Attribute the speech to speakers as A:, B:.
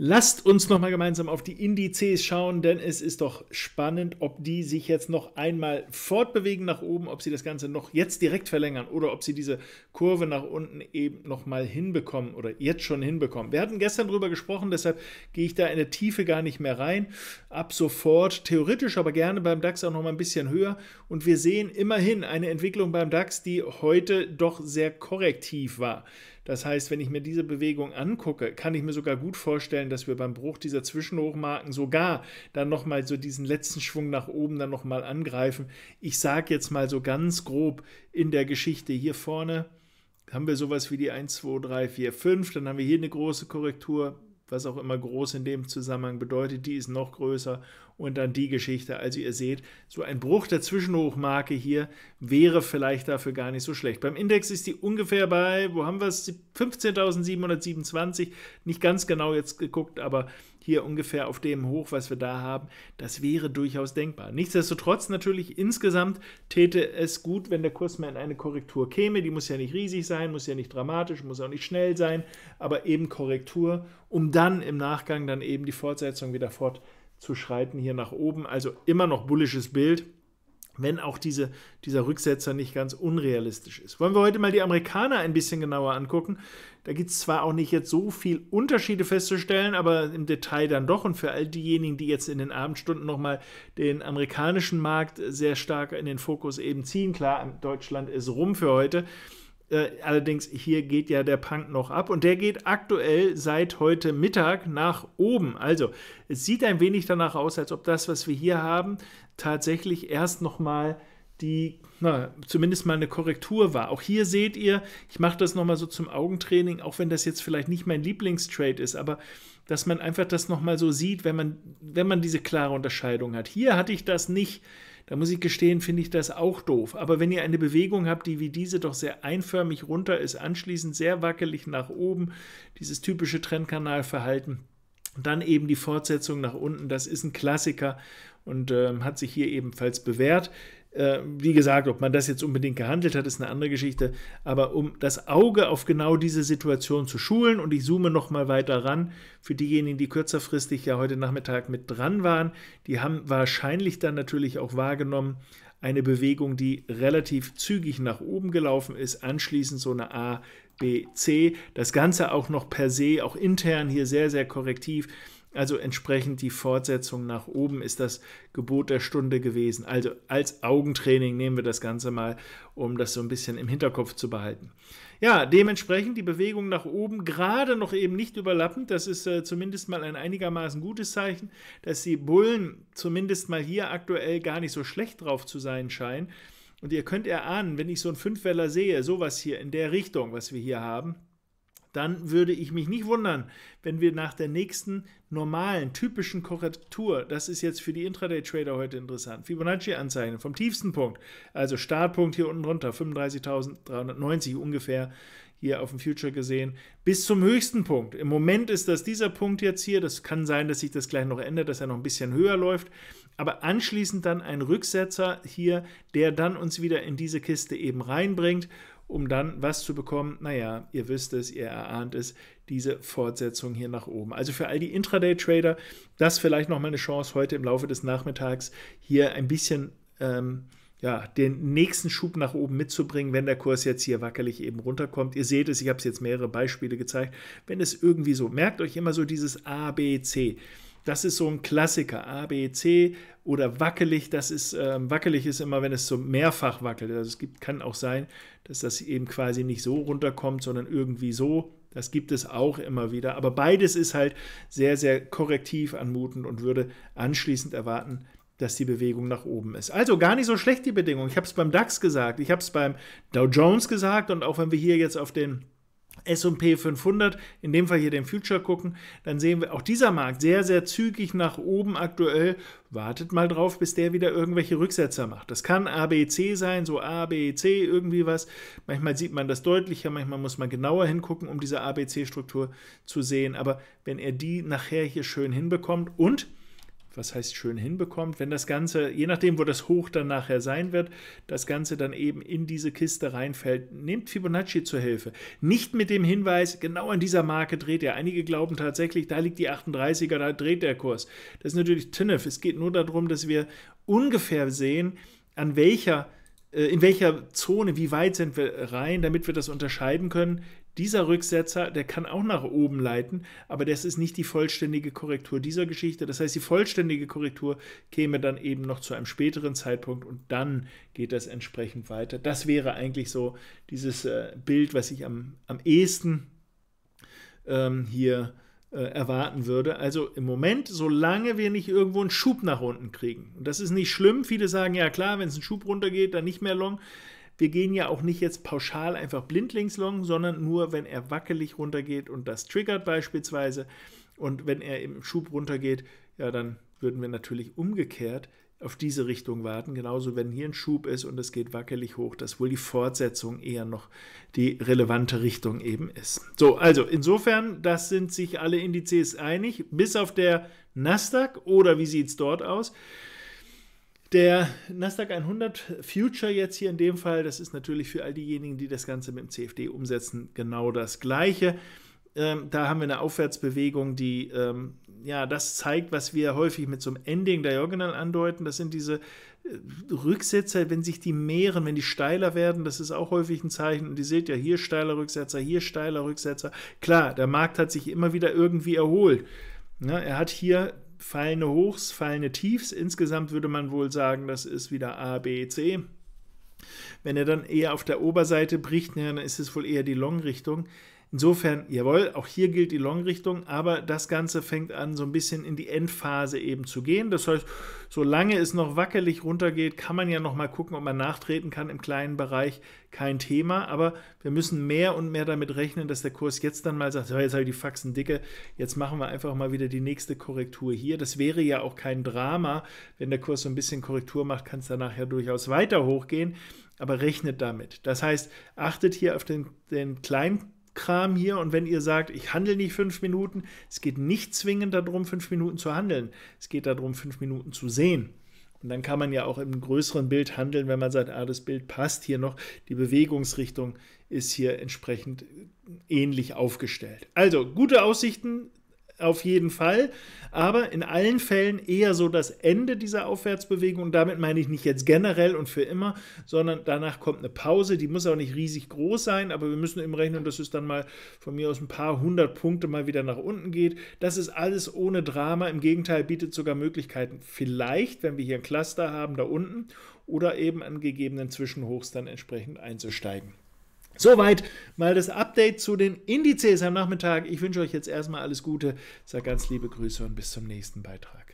A: Lasst uns nochmal gemeinsam auf die Indizes schauen, denn es ist doch spannend, ob die sich jetzt noch einmal fortbewegen nach oben, ob sie das Ganze noch jetzt direkt verlängern oder ob sie diese Kurve nach unten eben nochmal hinbekommen oder jetzt schon hinbekommen. Wir hatten gestern drüber gesprochen, deshalb gehe ich da in der Tiefe gar nicht mehr rein. Ab sofort theoretisch, aber gerne beim DAX auch nochmal ein bisschen höher. Und wir sehen immerhin eine Entwicklung beim DAX, die heute doch sehr korrektiv war. Das heißt, wenn ich mir diese Bewegung angucke, kann ich mir sogar gut vorstellen, dass wir beim Bruch dieser Zwischenhochmarken sogar dann nochmal so diesen letzten Schwung nach oben dann nochmal angreifen. Ich sage jetzt mal so ganz grob in der Geschichte hier vorne haben wir sowas wie die 1, 2, 3, 4, 5, dann haben wir hier eine große Korrektur, was auch immer groß in dem Zusammenhang bedeutet, die ist noch größer und dann die Geschichte. Also ihr seht, so ein Bruch der Zwischenhochmarke hier wäre vielleicht dafür gar nicht so schlecht. Beim Index ist die ungefähr bei, wo haben wir es, 15.727, nicht ganz genau jetzt geguckt, aber hier ungefähr auf dem hoch, was wir da haben. Das wäre durchaus denkbar. Nichtsdestotrotz natürlich insgesamt täte es gut, wenn der Kurs mehr in eine Korrektur käme. Die muss ja nicht riesig sein, muss ja nicht dramatisch, muss auch nicht schnell sein, aber eben Korrektur, um dann im Nachgang dann eben die Fortsetzung wieder fortzuschreiten hier nach oben. Also immer noch bullisches Bild wenn auch diese, dieser Rücksetzer nicht ganz unrealistisch ist. Wollen wir heute mal die Amerikaner ein bisschen genauer angucken. Da gibt es zwar auch nicht jetzt so viel Unterschiede festzustellen, aber im Detail dann doch. Und für all diejenigen, die jetzt in den Abendstunden nochmal den amerikanischen Markt sehr stark in den Fokus eben ziehen, klar, Deutschland ist rum für heute. Äh, allerdings hier geht ja der Punk noch ab und der geht aktuell seit heute Mittag nach oben. Also es sieht ein wenig danach aus, als ob das, was wir hier haben, tatsächlich erst nochmal die na, zumindest mal eine Korrektur war. Auch hier seht ihr, ich mache das nochmal so zum Augentraining, auch wenn das jetzt vielleicht nicht mein Lieblingstrade ist, aber dass man einfach das nochmal so sieht, wenn man, wenn man diese klare Unterscheidung hat. Hier hatte ich das nicht. Da muss ich gestehen, finde ich das auch doof. Aber wenn ihr eine Bewegung habt, die wie diese doch sehr einförmig runter ist, anschließend sehr wackelig nach oben, dieses typische Trendkanalverhalten, dann eben die Fortsetzung nach unten, das ist ein Klassiker und äh, hat sich hier ebenfalls bewährt. Äh, wie gesagt, ob man das jetzt unbedingt gehandelt hat, ist eine andere Geschichte. Aber um das Auge auf genau diese Situation zu schulen, und ich zoome nochmal weiter ran, für diejenigen, die kürzerfristig ja heute Nachmittag mit dran waren, die haben wahrscheinlich dann natürlich auch wahrgenommen, eine Bewegung, die relativ zügig nach oben gelaufen ist, anschließend so eine A, B, C. Das Ganze auch noch per se, auch intern hier sehr, sehr korrektiv also entsprechend die Fortsetzung nach oben ist das Gebot der Stunde gewesen. Also als Augentraining nehmen wir das Ganze mal, um das so ein bisschen im Hinterkopf zu behalten. Ja, dementsprechend die Bewegung nach oben gerade noch eben nicht überlappend. Das ist äh, zumindest mal ein einigermaßen gutes Zeichen, dass die Bullen zumindest mal hier aktuell gar nicht so schlecht drauf zu sein scheinen. Und ihr könnt erahnen, wenn ich so einen Fünfweller sehe, sowas hier in der Richtung, was wir hier haben, dann würde ich mich nicht wundern, wenn wir nach der nächsten normalen, typischen Korrektur, das ist jetzt für die Intraday-Trader heute interessant, Fibonacci-Anzeichen vom tiefsten Punkt, also Startpunkt hier unten runter, 35.390 ungefähr hier auf dem Future gesehen, bis zum höchsten Punkt. Im Moment ist das dieser Punkt jetzt hier, das kann sein, dass sich das gleich noch ändert, dass er noch ein bisschen höher läuft, aber anschließend dann ein Rücksetzer hier, der dann uns wieder in diese Kiste eben reinbringt um dann was zu bekommen? Naja, ihr wisst es, ihr erahnt es, diese Fortsetzung hier nach oben. Also für all die Intraday-Trader, das vielleicht nochmal eine Chance, heute im Laufe des Nachmittags hier ein bisschen ähm, ja, den nächsten Schub nach oben mitzubringen, wenn der Kurs jetzt hier wackelig eben runterkommt. Ihr seht es, ich habe es jetzt mehrere Beispiele gezeigt. Wenn es irgendwie so, merkt euch immer so dieses A, B, C. Das ist so ein Klassiker. A, B, C oder wackelig. Das ist äh, wackelig ist immer, wenn es so mehrfach wackelt. Also es gibt, kann auch sein, dass das eben quasi nicht so runterkommt, sondern irgendwie so. Das gibt es auch immer wieder. Aber beides ist halt sehr, sehr korrektiv anmutend und würde anschließend erwarten, dass die Bewegung nach oben ist. Also gar nicht so schlecht die Bedingungen. Ich habe es beim DAX gesagt, ich habe es beim Dow Jones gesagt und auch wenn wir hier jetzt auf den S&P 500, in dem Fall hier den Future gucken, dann sehen wir auch dieser Markt sehr, sehr zügig nach oben aktuell. Wartet mal drauf, bis der wieder irgendwelche Rücksetzer macht. Das kann ABC sein, so ABC irgendwie was. Manchmal sieht man das deutlicher, manchmal muss man genauer hingucken, um diese ABC-Struktur zu sehen. Aber wenn er die nachher hier schön hinbekommt und was heißt schön hinbekommt, wenn das Ganze, je nachdem, wo das Hoch dann nachher sein wird, das Ganze dann eben in diese Kiste reinfällt, nehmt Fibonacci zur Hilfe. Nicht mit dem Hinweis, genau an dieser Marke dreht er. Einige glauben tatsächlich, da liegt die 38er, da dreht der Kurs. Das ist natürlich Tinnef. Es geht nur darum, dass wir ungefähr sehen, an welcher äh, in welcher Zone, wie weit sind wir rein, damit wir das unterscheiden können dieser Rücksetzer, der kann auch nach oben leiten, aber das ist nicht die vollständige Korrektur dieser Geschichte. Das heißt, die vollständige Korrektur käme dann eben noch zu einem späteren Zeitpunkt und dann geht das entsprechend weiter. Das wäre eigentlich so dieses äh, Bild, was ich am, am ehesten ähm, hier äh, erwarten würde. Also im Moment, solange wir nicht irgendwo einen Schub nach unten kriegen, und das ist nicht schlimm, viele sagen ja klar, wenn es einen Schub runtergeht, dann nicht mehr long wir gehen ja auch nicht jetzt pauschal einfach blindlings long, sondern nur, wenn er wackelig runtergeht und das triggert beispielsweise. Und wenn er im Schub runtergeht, ja, dann würden wir natürlich umgekehrt auf diese Richtung warten. Genauso, wenn hier ein Schub ist und es geht wackelig hoch, dass wohl die Fortsetzung eher noch die relevante Richtung eben ist. So, also insofern, das sind sich alle Indizes einig, bis auf der Nasdaq oder wie sieht es dort aus? Der Nasdaq 100 Future jetzt hier in dem Fall, das ist natürlich für all diejenigen, die das Ganze mit dem CFD umsetzen, genau das Gleiche. Ähm, da haben wir eine Aufwärtsbewegung, die ähm, ja das zeigt, was wir häufig mit so einem Ending Diagonal andeuten. Das sind diese äh, Rücksetzer, wenn sich die mehren, wenn die steiler werden, das ist auch häufig ein Zeichen. Und ihr seht ja, hier steiler Rücksetzer, hier steiler Rücksetzer. Klar, der Markt hat sich immer wieder irgendwie erholt. Ja, ne, er hat hier fallende Hochs, fallende Tiefs. Insgesamt würde man wohl sagen, das ist wieder A, B, C. Wenn er dann eher auf der Oberseite bricht, dann ist es wohl eher die Long-Richtung. Insofern, jawohl, auch hier gilt die Long-Richtung, aber das Ganze fängt an, so ein bisschen in die Endphase eben zu gehen. Das heißt, solange es noch wackelig runtergeht, kann man ja nochmal gucken, ob man nachtreten kann im kleinen Bereich. Kein Thema, aber wir müssen mehr und mehr damit rechnen, dass der Kurs jetzt dann mal sagt, jetzt habe ich die Faxen dicke, jetzt machen wir einfach mal wieder die nächste Korrektur hier. Das wäre ja auch kein Drama. Wenn der Kurs so ein bisschen Korrektur macht, kann es danach ja durchaus weiter hochgehen, aber rechnet damit. Das heißt, achtet hier auf den, den kleinen Kram hier. Und wenn ihr sagt, ich handle nicht fünf Minuten, es geht nicht zwingend darum, fünf Minuten zu handeln. Es geht darum, fünf Minuten zu sehen. Und dann kann man ja auch im größeren Bild handeln, wenn man sagt, ah, das Bild passt hier noch, die Bewegungsrichtung ist hier entsprechend ähnlich aufgestellt. Also gute Aussichten, auf jeden Fall, aber in allen Fällen eher so das Ende dieser Aufwärtsbewegung und damit meine ich nicht jetzt generell und für immer, sondern danach kommt eine Pause, die muss auch nicht riesig groß sein, aber wir müssen eben rechnen, dass es dann mal von mir aus ein paar hundert Punkte mal wieder nach unten geht. Das ist alles ohne Drama, im Gegenteil bietet sogar Möglichkeiten, vielleicht, wenn wir hier ein Cluster haben, da unten oder eben an gegebenen Zwischenhochs dann entsprechend einzusteigen. Soweit mal das Update zu den Indizes am Nachmittag. Ich wünsche euch jetzt erstmal alles Gute, sage ganz liebe Grüße und bis zum nächsten Beitrag.